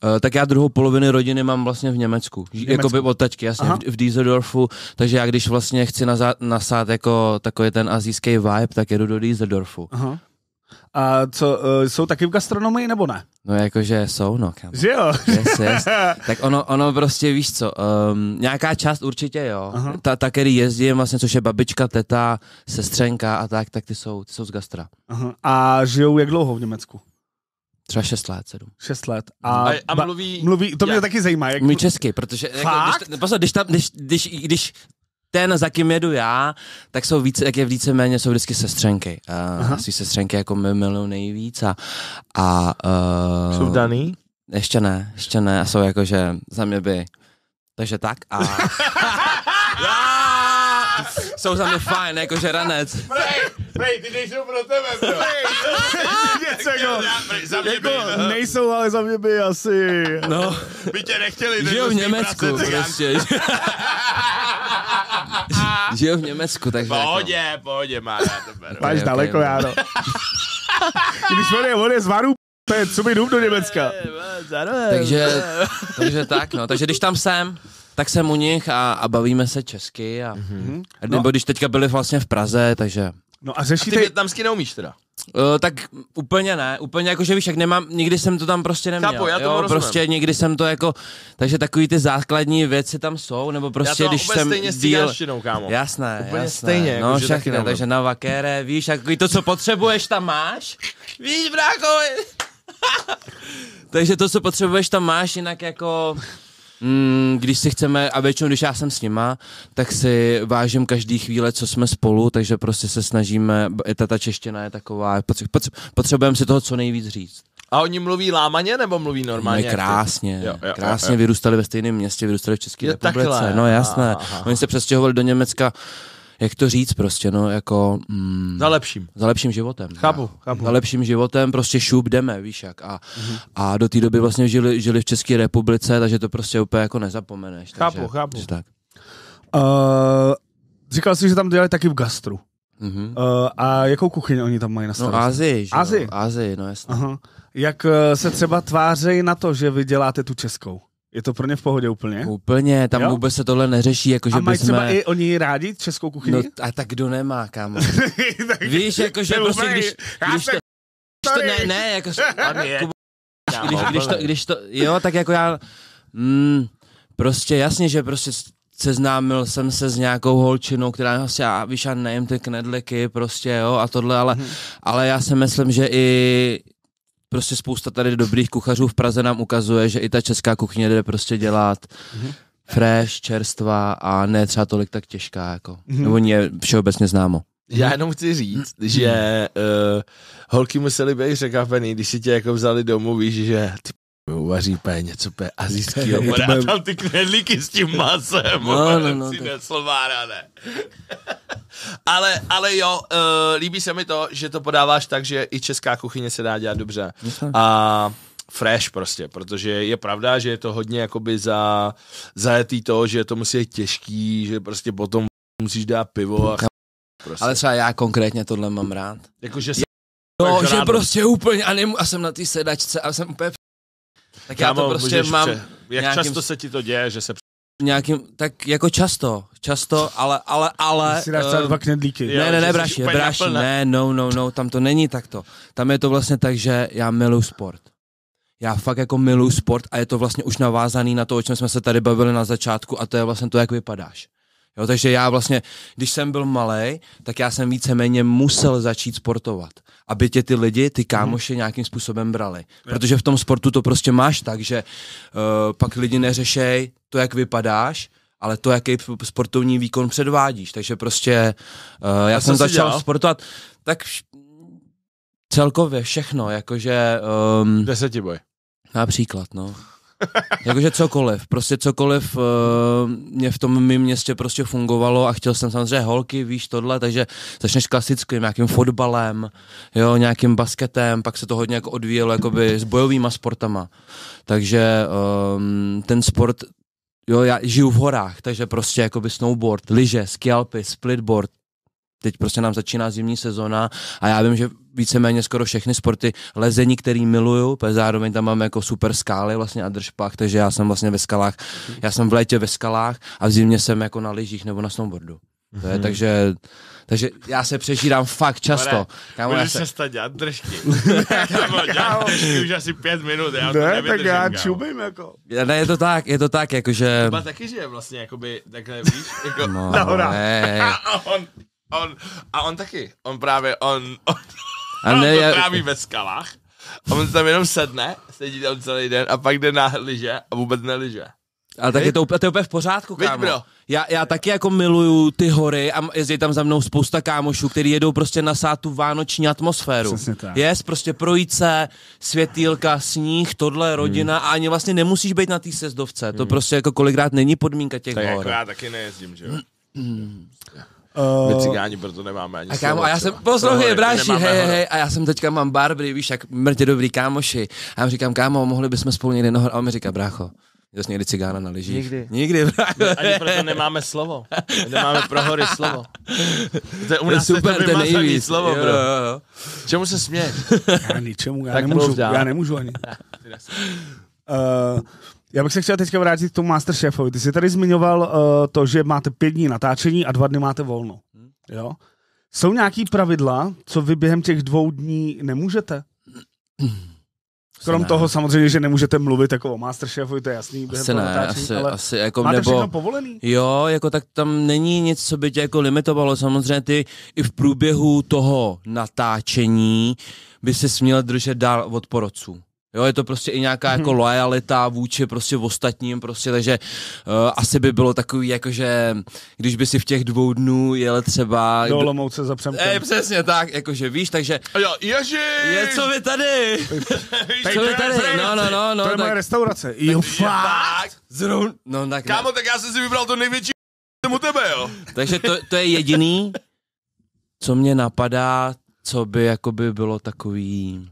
Eh, tak já druhou polovinu rodiny mám vlastně v Německu. V Německu. Jakoby od tačky, jasně, Aha. v, v Düsseldorfu. Takže já když vlastně chci nazát, nasát jako takový ten azijský vibe, tak jedu do Düsseldorfu. Aha. A co, uh, jsou taky v gastronomii nebo ne? No jakože jsou, no. Kam. Že jo? Yes, yes. tak ono, ono prostě, víš co, um, nějaká část určitě jo. Aha. Ta, ta, který jezdí, vlastně, což je babička, teta, sestřenka a tak, tak ty jsou, ty jsou z gastra. Aha. A žijou jak dlouho v Německu? Třeba 6 let, 7. 6 let. A, a, a mluví... ba, mluví... To mě já, taky zajímá. Jak... Mluví česky, protože... Fakt? Jako, když, no, když, tam, když, když, když ten, za kým jedu já, tak jsou více, jak je víceméně, jsou vždycky sestřenky. Uh, Asi sestřenky jako my milují nejvíc a... a uh, jsou daný? Ještě ne, ještě ne. A jsou jako, že za mě by... Takže tak a... jsou za mě fajn, jakože ranec. Hej, ty nejsou pro tebe, bro. Něco, jako, za mě by, jako, no. nejsou, ale za mě by asi. No. By tě nechtěli. Žijou v prostě Německu, prostě. Žijou v Německu, takže... Pohodě, jako... pohodě, má, já to beru. Máš okay, daleko, okay, já no. Když on je, on je z Varu, to je, co mi do Německa. Eh, eh, takže, takže tak, no. Takže když tam jsem, tak jsem u nich a, a bavíme se česky. A, mm-hmm. a no. nebo no. když teďka byli vlastně v Praze, takže... No a řešíte... A ty větnamsky neumíš teda? Uh, tak úplně ne, úplně jako, že víš, jak nemám, nikdy jsem to tam prostě neměl, Chápu, já jo, prostě nikdy jsem to jako, takže takový ty základní věci tam jsou, nebo prostě já to mám úplně jsem stejně díl... s kámo. Jasné, úplně jasné. stejně, jako, no že všechny, takže na vakére, víš, jako to, co potřebuješ, tam máš, víš, brácho, takže to, co potřebuješ, tam máš, jinak jako mm, když si chceme, a většinou když já jsem s nima, tak si vážím každý chvíle, co jsme spolu, takže prostě se snažíme, ta, ta čeština je taková, potřebujeme si toho co nejvíc říct. A oni mluví lámaně nebo mluví normálně? krásně, jo, jo, krásně jo, jo. vyrůstali ve stejném městě, vyrůstali v České republice, takhle, no jasné. Aha. Oni se přestěhovali do Německa jak to říct prostě, no, jako... Mm, za lepším. Za lepším životem. Chápu, já. chápu. Za lepším životem prostě šup jdeme, víš jak. A, mm-hmm. a do té doby vlastně žili, žili v České republice, takže to prostě úplně jako nezapomeneš. Chápu, takže, chápu. tak. Uh, říkal jsi, že tam dělali taky v gastru. Mm-hmm. Uh, a jakou kuchyni oni tam mají na starosti? No Azii, že Azii. No, Azii, no jasně. Jak eh, se třeba tvářejí na to, že vy děláte tu českou? Je to pro ně v pohodě úplně? Úplně, tam jo? vůbec se tohle neřeší. Jako, že a mají bysme... třeba i oni rádi českou kuchyni? No, a tak kdo nemá, kámo? Víš, jakože prostě, když, když to, když to, ne, ne, jako, když, když, to, když to, jo, tak jako já, mm, prostě jasně, že prostě seznámil jsem se s nějakou holčinou, která vlastně, já víš, já nejím ty knedliky, prostě, jo, a tohle, ale, hmm. ale já si myslím, že i prostě spousta tady dobrých kuchařů v Praze nám ukazuje, že i ta česká kuchyně jde prostě dělat mm-hmm. fresh, čerstvá a ne třeba tolik tak těžká, jako. Mm-hmm. Nebo je všeobecně známo. Já jenom chci říct, že uh, holky museli být překvapený, když si tě jako vzali domů, víš, že ty jako uvaří úplně něco úplně azijského. Bude bude... tam ty knedlíky s tím masem. No, no, no, si tak... slovára, ne. ale, ale jo, uh, líbí se mi to, že to podáváš tak, že i česká kuchyně se dá dělat dobře. No a fresh prostě, protože je pravda, že je to hodně jakoby za, zajetý to, že to musí být těžký, že prostě potom musíš dát pivo a ch... prostě. Ale třeba já konkrétně tohle mám rád. Jakože se... No, že prostě úplně, a, nem, a jsem na té sedačce a jsem úplně tak já Kámo, to prostě mám... Pře- jak nějakým... často se ti to děje, že se nějakým, tak jako často, často, ale, ale, ale... Jsi uh, eh, dva knedlíky. Ne, ne, ne, bráši, braši, ne, no, no, no, tam to není takto. Tam je to vlastně tak, že já miluji sport. Já fakt jako miluji sport a je to vlastně už navázaný na to, o čem jsme se tady bavili na začátku a to je vlastně to, jak vypadáš. Jo, takže já vlastně, když jsem byl malý, tak já jsem víceméně musel začít sportovat, aby tě ty lidi, ty mhm. kámoše nějakým způsobem brali. Protože v tom sportu to prostě máš tak, že uh, pak lidi neřešej to, jak vypadáš, ale to, jaký sportovní výkon předvádíš. Takže prostě uh, já jsem začal dělal? sportovat, tak celkově všechno, jakože... Um, Deseti boj. Například, no. Jakože cokoliv, prostě cokoliv uh, mě v tom mém městě prostě fungovalo a chtěl jsem samozřejmě holky, víš tohle, takže začneš klasickým nějakým fotbalem, jo, nějakým basketem, pak se to hodně jako odvíjelo jakoby s bojovýma sportama. Takže um, ten sport, jo, já žiju v horách, takže prostě jakoby snowboard, lyže, skialpy, splitboard, Teď prostě nám začíná zimní sezona a já vím, že víceméně skoro všechny sporty lezení, který miluju, protože zároveň tam máme jako super skály vlastně a držpách, takže já jsem vlastně ve skalách, já jsem v létě ve skalách a v zimě jsem jako na lyžích nebo na snowboardu. To je, mhm. takže, takže já se přežírám fakt často. Kámo, Můžeš se... stát dělat držky. kámo, dělat držky už asi pět minut. Já ne, tak já čubím jako. Ne, je to tak, je to tak, jakože... Chyba taky žije vlastně, jakoby, takhle víš, jako... No, A on, a on taky. On právě, on, on, a ne, on to já... tráví ve skalách. A on tam jenom sedne, sedí tam celý den a pak jde na liže a vůbec neliže. Ale tak je to, to je úplně v pořádku, kámo. Víď, já, já taky jako miluju ty hory a jezdí tam za mnou spousta kámošů, který jedou prostě nasát tu vánoční atmosféru. yes, prostě projít se, světýlka, sníh, tohle, hmm. rodina hmm. a ani vlastně nemusíš být na té sezdovce. Hmm. To prostě jako kolikrát není podmínka těch tak hor. Tak já taky nejezdím, že jo? Hmm. Prostě. Eh, my cigáni proto nemáme ani a, kámo, slovo, a já jsem, poslouchej, no, jako bráši, hej, hej, hej, a já jsem teďka mám Barbry víš, jak mrtě dobrý kámoši. A já mu říkám, kámo, mohli bychom spolu někdy nohor, a on mi říká, brácho, Jsi někdy cigána na lyžích? Nikdy. Nikdy, brácho. Ani proto nemáme slovo. Nemáme pro hory slovo. To je u nás to je super, to nejvíc. slovo, jo, bro. Jo, jo. Čemu se směješ? Já ničemu, já tak nemůžu, já nemůžu ani. uh, Já bych se chtěl teďka vrátit k tomu Masterchefovi. Ty jsi tady zmiňoval uh, to, že máte pět dní natáčení a dva dny máte volno. Hmm. Jo? Jsou nějaký pravidla, co vy během těch dvou dní nemůžete? Krom ne. toho samozřejmě, že nemůžete mluvit jako o Masterchefu, to je jasný. Asi ne, natáčení, asi, ale asi jako máte nebo... povolený? Jo, jako tak tam není nic, co by tě jako limitovalo. Samozřejmě ty i v průběhu toho natáčení by se směl držet dál od porodců. Jo, je to prostě i nějaká mhm. jako lojalita vůči prostě v ostatním, prostě, takže uh, asi by bylo takový, jakože když by si v těch dvou dnů jel třeba... Do Olomouce za přemkem. Ej, eh, přesně tak, jakože víš, takže... Jo, ježi! Je, co vy tady? víš, co vy tady? No, no, no, no. To je tak... moje restaurace. Jo, fakt? Zrovna, no tak Kámo, ne. tak já jsem si vybral to největší u tebe, jo. takže to, to je jediný, co mě napadá, co by jakoby bylo takový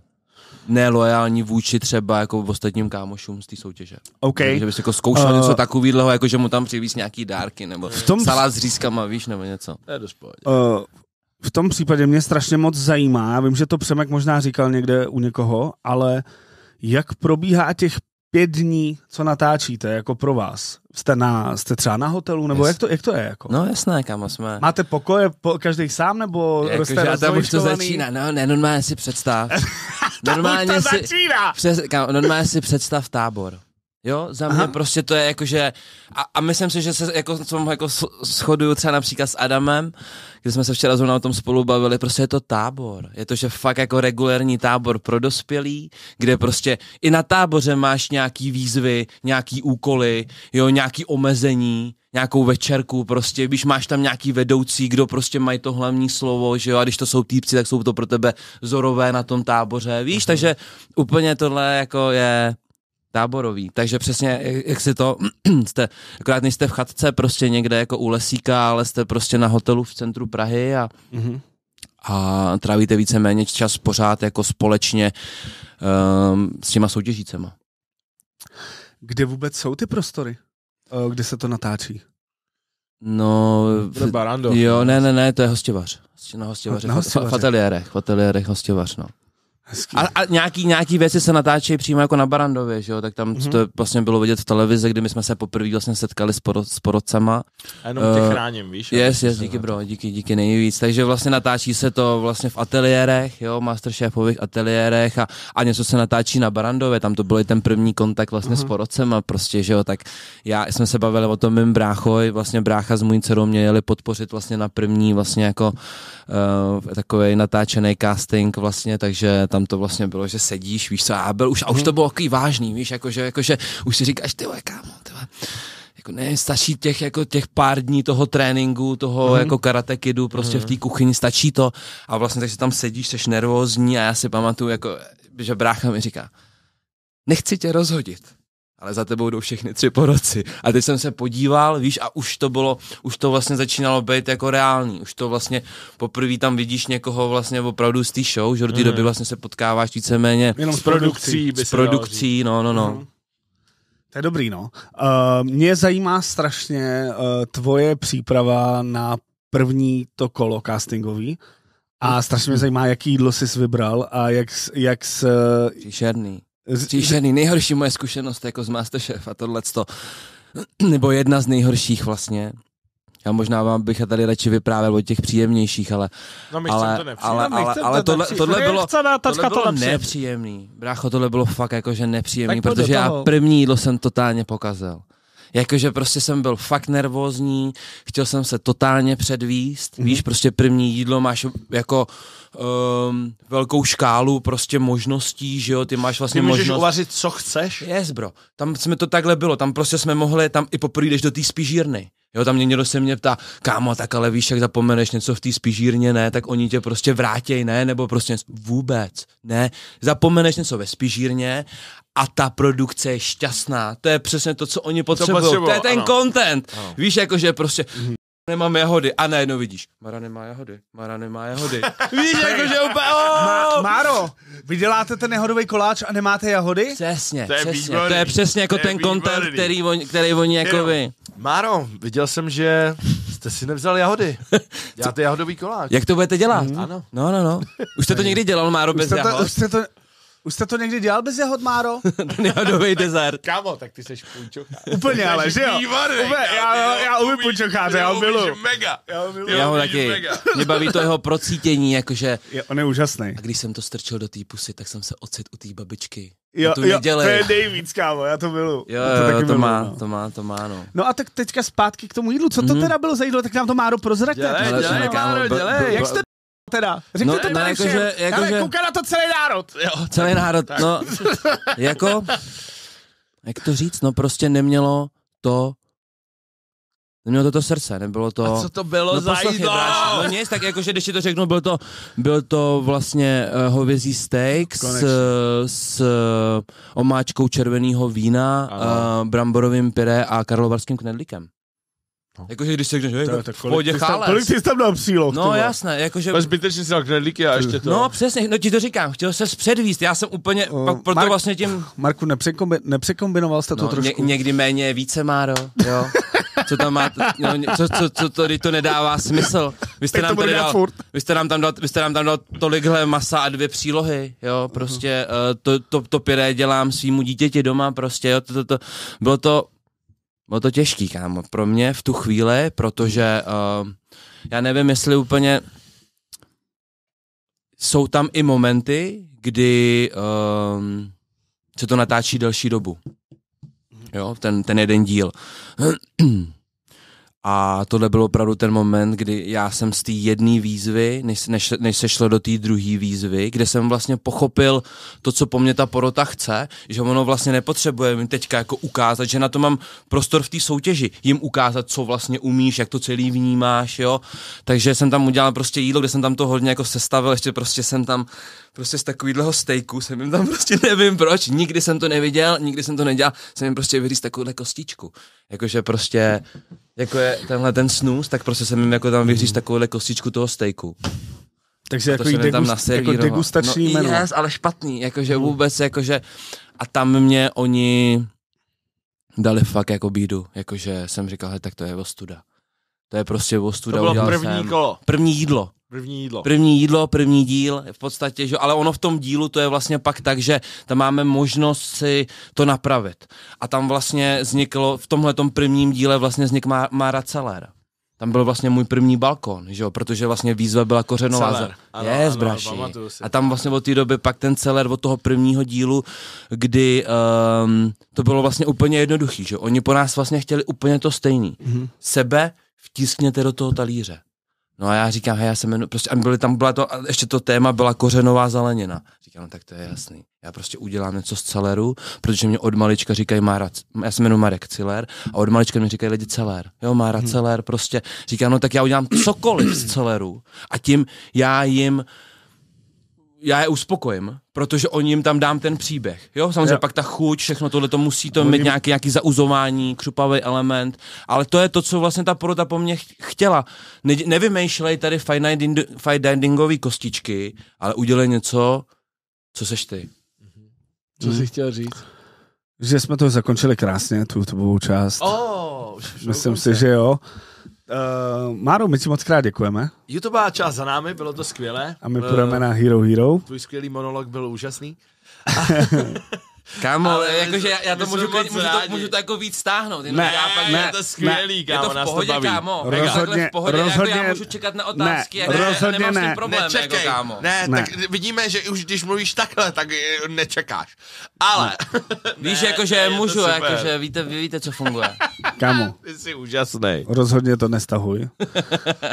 nelojální vůči třeba jako ostatním kámošům z té soutěže. Okay. Že bys jako zkoušel uh, něco takového, jako že mu tam přivíz nějaký dárky, nebo v tom... salát s řízkama, víš, nebo něco. To je dost uh, v tom případě mě strašně moc zajímá, já vím, že to Přemek možná říkal někde u někoho, ale jak probíhá těch pět dní, co natáčíte, jako pro vás? jste, na, jste třeba na hotelu, nebo jak to, jak to je? Jako? No jasné, kamo jsme. Máte pokoje po, každý sám, nebo jako, jste že, tam už to začíná, no ne, normálně si představ. normálně to si, začíná! Přes, kamo, normálně si představ tábor. Jo, za mě Aha. prostě to je jakože, a, a myslím si, že se jako, co jako shoduju třeba například s Adamem, kde jsme se včera zrovna o tom spolu bavili, prostě je to tábor. Je to, že fakt jako regulární tábor pro dospělí, kde prostě i na táboře máš nějaký výzvy, nějaký úkoly, jo, nějaký omezení, nějakou večerku, prostě, když máš tam nějaký vedoucí, kdo prostě mají to hlavní slovo, že jo, a když to jsou týpci, tak jsou to pro tebe zorové na tom táboře, víš, Aha. Mhm. takže úplně tohle jako je Táborový. Takže přesně, jak, si to, jste, akorát nejste v chatce prostě někde jako u lesíka, ale jste prostě na hotelu v centru Prahy a, mm-hmm. a trávíte víceméně čas pořád jako společně um, s těma soutěžícema. Kde vůbec jsou ty prostory, eh, kde se to natáčí? No, v, barando. jo, ne, ne, ne, to je hostivař. Na hostivaři, na hostivaři. v ateliérech, v ateliérech hostivař, no. A, a nějaký, nějaký věci se natáčejí přímo jako na Barandově, že jo? tak tam mm-hmm. to vlastně bylo vidět v televizi, kdy my jsme se poprvé vlastně setkali s, poro, s porodcama. A jenom tě eh, chráním, víš? Yes, yes, díky bro, díky, díky nejvíc. Takže vlastně natáčí se to vlastně v ateliérech, jo, masterchefových ateliérech a, a něco se natáčí na Barandově, tam to byl i ten první kontakt vlastně mm-hmm. s mhm. porodcema prostě, že jo, tak já jsme se bavili o tom mým bráchoj, vlastně brácha s mojí dcerou mě jeli podpořit vlastně na první vlastně jako uh, eh, takový natáčený casting vlastně, takže tam tam to vlastně bylo, že sedíš, víš co, a, byl už, a už mhm. to bylo takový vážný, víš, jakože, jakože už si říkáš, ty kámo, tyhle, jako ne, stačí těch, jako těch pár dní toho tréninku, toho mm-hmm. jako karate kidu, prostě mm-hmm. v té mhm. kuchyni, stačí to a vlastně takže tam sedíš, jsi nervózní a já si pamatuju, jako, že brácha mi říká, nechci tě rozhodit, ale za tebou jdou všechny tři roci. A teď jsem se podíval, víš, a už to bylo, už to vlastně začínalo být jako reálný, už to vlastně poprvé tam vidíš někoho vlastně opravdu z té show, že do té mhm. doby vlastně se potkáváš víceméně Jenom s produkcí, s produkcí, no, no, no. Mm. To je dobrý, no. Uh, mě zajímá strašně uh, tvoje příprava na první to kolo castingový. A strašně mě mhm. zajímá, jaký jídlo jsi vybral a jak, jak s... Příšerný. Stříšený, nejhorší moje zkušenost jako z Masterchef a tohleto. Nebo jedna z nejhorších vlastně. Já možná vám bych tady radši vyprávěl o těch příjemnějších, ale... No my ale, to nepříjemný. ale, ale, ale, ale tohle, tohle, bylo, tohle bylo nepříjemný. Brácho, tohle bylo fakt jakože nepříjemný, tak protože já první jídlo jsem totálně pokazil. Jakože prostě jsem byl fakt nervózní, chtěl jsem se totálně předvíst, mm-hmm. víš, prostě první jídlo máš jako um, velkou škálu prostě možností, že jo, ty máš vlastně ty můžeš možnost... uvařit, co chceš? Yes, bro. Tam jsme to takhle bylo, tam prostě jsme mohli, tam i poprvé jdeš do té spížírny, Jo, tam někdo se mě ptá, kámo, tak ale víš, jak zapomeneš něco v té spižírně, ne, tak oni tě prostě vrátěj, ne, nebo prostě něco, vůbec, ne, zapomeneš něco ve spižírně a ta produkce je šťastná, to je přesně to, co oni potřebují, to, to je ten ano. content, ano. víš, jakože prostě, mhm nemám jahody. A najednou vidíš, Mara nemá jahody, Mara nemá jahody. Víš, že úplně, Má, Máro, vy děláte ten jahodový koláč a nemáte jahody? Přesně, to je přesně. Výborný. To je přesně jako to ten kontent, který on, který oni jako vy. Máro, viděl jsem, že jste si nevzal jahody. Děláte jahodový koláč. Jak to budete dělat? Mm. Ano. No, no, no. Už jste to někdy dělal, Máro, bez už jste To, už jste to, už jste to někdy dělal bez jahod, Máro? Nehodovej desert. Kámo, tak ty seš punčochář. Úplně ale, že jo? Vývarný, Ube, já, já, já umím punčocháře, já milu. mega. Já ho Já ho taky. Mega. Mě baví to jeho procítění, jakože... Je, on je úžasný. A když jsem to strčil do té pusy, tak jsem se ocit u té babičky. Jo, tu jo, to je nejvíc, kámo, já to milu. Jo, jo, to, taky jo, to, milu, má, no. to má, to má, no. No a tak teďka zpátky k tomu jídlu, co to mm-hmm. teda bylo za jídlo, tak nám to Máro prozraďte. Dělej, dělej, dělej, Máro, dělej. Jak jste teda. Řekněte no, to tady no, všem. Jako, že, jako, Ale že... kouká na to celý národ. Jo. Celý národ, tak. no. jako, jak to říct, no prostě nemělo to Nemělo to to srdce, nebylo to... A co to bylo no, za jídlo? No nic, tak jakože, když ti to řeknu, byl to, byl to vlastně uh, hovězí steak Konečně. s, s eh, omáčkou červeného vína, uh, bramborovým pyré a karlovarským knedlíkem. No. Jakože když se řekneš, že to, to kolik, chálec. Kolik jsi tam dal příloh? No tyhle. jasné, jakože... Ale zbytečně si dal knedlíky a eh. ještě to. No přesně, no ti to říkám, chtěl se předvíst, já jsem úplně, uh, eh, pak proto Mark, vlastně tím... Marku, nepřekombi, nepřekombinoval jste to no, trošku? Ně, někdy méně, více Máro, no, jo. co tam má, no, co, co, co to, to nedává smysl. Vy jste, nám tady dal, vy, jste nám tam dal, vy jste nám tam dal tolikhle masa a dvě přílohy, jo, prostě uh-huh. uh, to, to, to pěré dělám svýmu dítěti doma, prostě, jo, to, to, to, bylo to, bylo to těžký, kámo, pro mě v tu chvíli, protože uh, já nevím, jestli úplně jsou tam i momenty, kdy uh, se to natáčí delší dobu. Jo, ten, ten jeden díl. A tohle byl opravdu ten moment, kdy já jsem z té jedné výzvy, než, než, než se šlo do té druhé výzvy, kde jsem vlastně pochopil to, co po mně ta porota chce, že ono vlastně nepotřebuje mi teďka jako ukázat, že na to mám prostor v té soutěži, jim ukázat, co vlastně umíš, jak to celý vnímáš, jo. Takže jsem tam udělal prostě jídlo, kde jsem tam to hodně jako sestavil, ještě prostě jsem tam prostě z takového stejku, jsem jim tam prostě nevím proč, nikdy jsem to neviděl, nikdy jsem to nedělal, jsem jim prostě vyříz takovouhle kostičku. Jakože prostě jako je tenhle ten snus, tak prostě jsem jim jako tam vyhříš mhm. takovouhle kostičku toho steaku. Takže jako, degust, tam jako degustační no, jméno. Yes, ale špatný, jakože mm. vůbec, jakože a tam mě oni dali fakt jako bídu, jakože jsem říkal, he, tak to je ostuda. To je prostě ostuda. To bylo první jsem, kolo. První jídlo. První jídlo. První jídlo, první díl, v podstatě, že, ale ono v tom dílu to je vlastně pak tak, že tam máme možnost si to napravit. A tam vlastně vzniklo, v tomhle prvním díle vlastně vznik Má, Mára Celer. Tam byl vlastně můj první balkon, že jo, protože vlastně výzva byla kořenová. Celer. Ano, Je ano, A tam vlastně od té doby pak ten celer od toho prvního dílu, kdy um, to bylo vlastně úplně jednoduchý, že Oni po nás vlastně chtěli úplně to stejný. Mm-hmm. Sebe vtiskněte do toho talíře. No a já říkám, hej, já se jmenuji, prostě, a byly tam, byla to, a ještě to téma byla kořenová zelenina. Říkám, no, tak to je jasný. Já prostě udělám něco z celeru, protože mě od malička říkají Mára, já se jmenuji Marek Ciler a od malička mi říkají lidi celer. Jo, Mára hmm. celer, prostě. Říkám, no tak já udělám cokoliv z celeru a tím já jim já je uspokojím, protože o jim tam dám ten příběh. Jo, samozřejmě jo. pak ta chuť, všechno tohle, to musí to mít nějaký, nějaký zauzování, křupavý element, ale to je to, co vlastně ta porota po mně chtěla. Ne, nevymýšlej tady fine, dindo, kostičky, ale udělej něco, co seš ty. Co hmm. jsi mhm. chtěl říct? Že jsme to zakončili krásně, tu, tu část. Oh, Myslím si, že jo. Uh, Máro, my si moc krát děkujeme. YouTube část za námi, bylo to skvělé. A my eh, půjdeme uh, na Hero Hero. Tvůj skvělý monolog byl úžasný. Kámo, ale jakože já, já to můžu, můžu, můžu, to, můžu to jako víc stáhnout. Ne, ne, já pak, ne, je to skvělý, ne, kámo, je to v pohodě, to baví. kámo. Jako rozhodně, v pohodě, rozhodně, jako já můžu čekat na otázky, ne, ne, jako rozhodně nemám ne. s tím problém, jako Nečekej, jako, kámo. Ne, ne, tak vidíme, že už když mluvíš takhle, tak eh, nečekáš. Ale... Ne. Víš, jakože můžu, jakože víte, vy víte, co funguje. Kámo. Ty jsi úžasný. Rozhodně to nestahuj.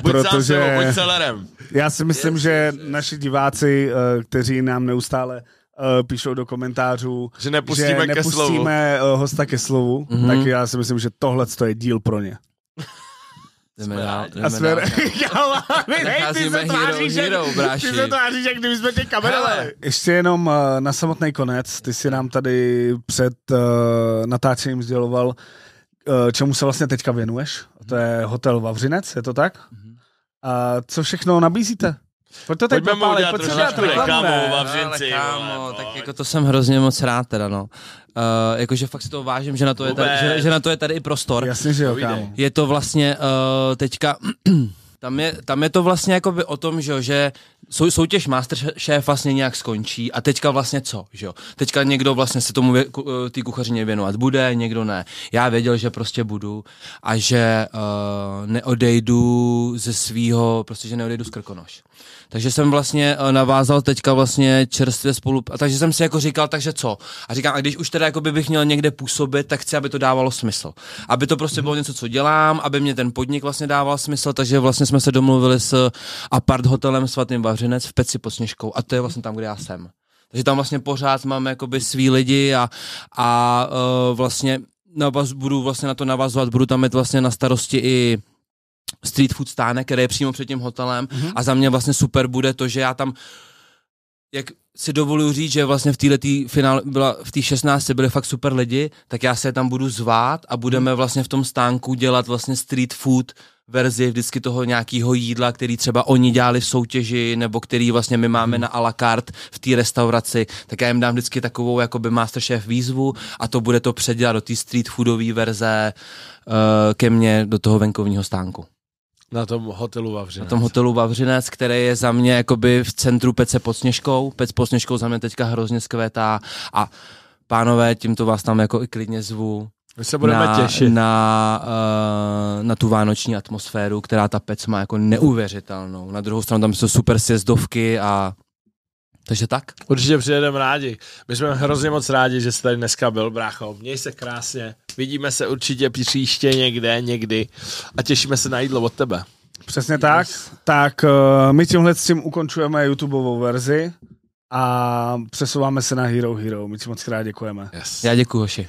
buď protože... sám buď celerem. Já si myslím, že naši diváci, eh, kteří nám neustále Eh, píšou do komentářů, že nepustíme, že nepustíme ke slovu. Eh, hosta ke slovu, mm-hmm. tak já si myslím, že tohle je díl pro ně. Jdeme dál, jdeme dál. Jdeme dál. Jdeme dál. Jdeme dál. Jdeme dál. hero, bráši. ty se tváříš, jak kdyby jsme tě kamerali. Ještě jenom eh, na samotný konec, ty si nám tady před uh, natáčením sděloval, uh, čemu se vlastně teďka věnuješ. To je hotel Vavřinec, je to tak? Mhm. A co všechno nabízíte? Pojď to teď Pojďme mu udělat trošičku reklamu, no, Vavřinci. kámo, tak jako to jsem hrozně moc rád teda, no. Uh, jakože fakt si to vážím, že na to, je tady, že, že na to je tady i prostor. Jasně, že jo, kámo. Je to vlastně uh, teďka... Tam je, tam je to vlastně jako by o tom, že, jo, že sou, soutěž Masterchef vlastně nějak skončí a teďka vlastně co, že jo? Teďka někdo vlastně se tomu eh, ty kuchařině věnovat bude, někdo ne. Já věděl, že prostě budu a že uh, neodejdu ze svého prostě že neodejdu z Krkonoš. Takže jsem vlastně eh, navázal teďka vlastně čerstvě spolu, a takže jsem si jako říkal, takže co? A říkám, a když už teda jako bych měl někde působit, tak chci, aby to dávalo smysl. Aby to prostě mhm. bylo něco, co dělám, aby mě ten podnik vlastně dával smysl, takže vlastně jsme se domluvili s eh, apart hotelem Svatým Vařinec v Peci pod Sněžkou a to je vlastně tam, kde já jsem. Takže tam vlastně pořád mám jakoby svý lidi a, a uh, vlastně budu vlastně na to navazovat, budu tam mít vlastně na starosti i street food stánek, který je přímo před tím hotelem mm-hmm. a za mě vlastně super bude to, že já tam jak si dovoluju říct, že vlastně v této finále byla, v té 16 byly fakt super lidi, tak já se tam budu zvát a budeme mhm. vlastně v tom stánku dělat vlastně street food verzi vždycky toho nějakého jídla, který třeba oni dělali v soutěži, nebo který vlastně my máme hmm. na a la carte v té restauraci, tak já jim dám vždycky takovou jakoby masterchef výzvu a to bude to předělat do té street foodové verze uh, ke mně do toho venkovního stánku. Na tom hotelu Vavřinec. Na tom hotelu Vavřinec, který je za mě jakoby v centru Pece pod Sněžkou. Pec pod Sněžkou za mě teďka hrozně skvětá a pánové, tímto vás tam jako i klidně zvu. My se budeme na, těšit. Na, uh, na tu vánoční atmosféru, která ta pec má jako neuvěřitelnou. Na druhou stranu tam jsou super sjezdovky a takže tak. Určitě přijedeme rádi. My jsme hrozně moc rádi, že jste tady dneska byl, brácho. Měj se krásně. Vidíme se určitě příště někde, někdy a těšíme se na jídlo od tebe. Přesně tak. Yes. Tak uh, my tímhle s tím ukončujeme YouTubeovou verzi a přesouváme se na Hero Hero. My ti moc krát děkujeme. Yes. Já děkuji, hoši.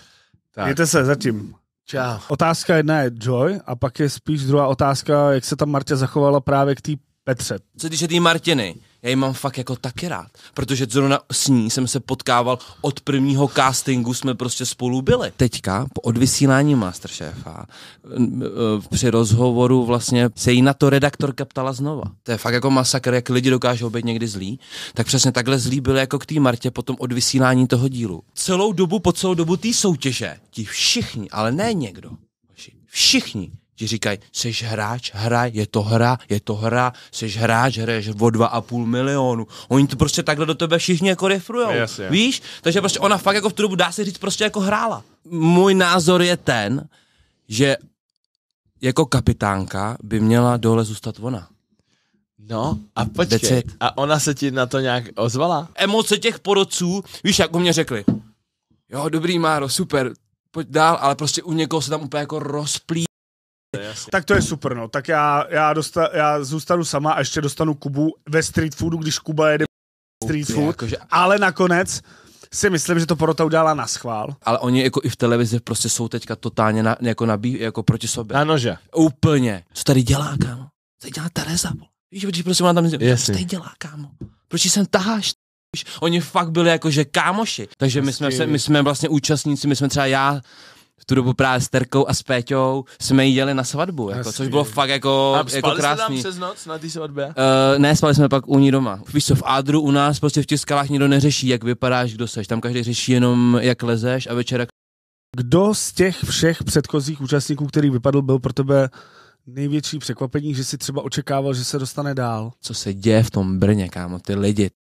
Tak. Mějte se zatím. Čau. Otázka jedna je Joy a pak je spíš druhá otázka, jak se tam Martě zachovala právě k té Petře. Co týče té tý Martiny, já ji mám fakt jako taky rád, protože zrovna s ní jsem se potkával od prvního castingu, jsme prostě spolu byli. Teďka po odvysílání Masterchefa při rozhovoru vlastně se jí na to redaktorka ptala znova. To je fakt jako masakr, jak lidi dokážou být někdy zlí, tak přesně takhle zlí byli jako k té Martě po tom odvysílání toho dílu. Celou dobu, po celou dobu té soutěže, ti všichni, ale ne někdo, všichni ti říkají, jsi hráč, hraj, je to hra, je to hra, jsi hráč, hraješ o dva a půl milionu. Oni to prostě takhle do tebe všichni jako refrujou, yes, no víš? Takže prostě ona fakt jako v tu dobu dá se říct prostě jako hrála. Můj názor je ten, že jako kapitánka by měla dole zůstat ona. No a počkej, a ona se ti na to nějak ozvala? Emoce těch porodců, víš, u mě řekli, jo, dobrý Máro, super, pojď dál, ale prostě u někoho se tam úplně jako rozplí tak to je super, no. Tak já, já, dosta, já zůstanu sama a ještě dostanu Kubu ve street foodu, když Kuba jede street food, jakože... ale nakonec si myslím, že to porota udělala na schvál. Ale oni jako i v televizi prostě jsou teďka totálně na, jako, nabí, jako proti sobě. Na nože. Úplně. Co tady dělá, kámo? Co tady dělá Tereza? Víš, protože prostě má tam... Co tady dělá, kámo? Proč jsem taháš? Oni fakt byli jako že kámoši. Takže my prostě jsme, my jsme vlastně účastníci, my jsme třeba já v tu dobu právě s Terkou a s Péťou jsme jí jeli na svatbu, jako, což bylo fakt jako, a jako krásný. jsme tam přes noc na té svatbě? Uh, ne, spali jsme pak u ní doma. Víš co, v Adru u nás prostě v skalách nikdo neřeší, jak vypadáš, kdo seš. Tam každý řeší jenom, jak lezeš a večera. Kdo z těch všech předchozích účastníků, který vypadl, byl pro tebe největší překvapení, že si třeba očekával, že se dostane dál? Co se děje v tom Brně, kámo, ty lidi.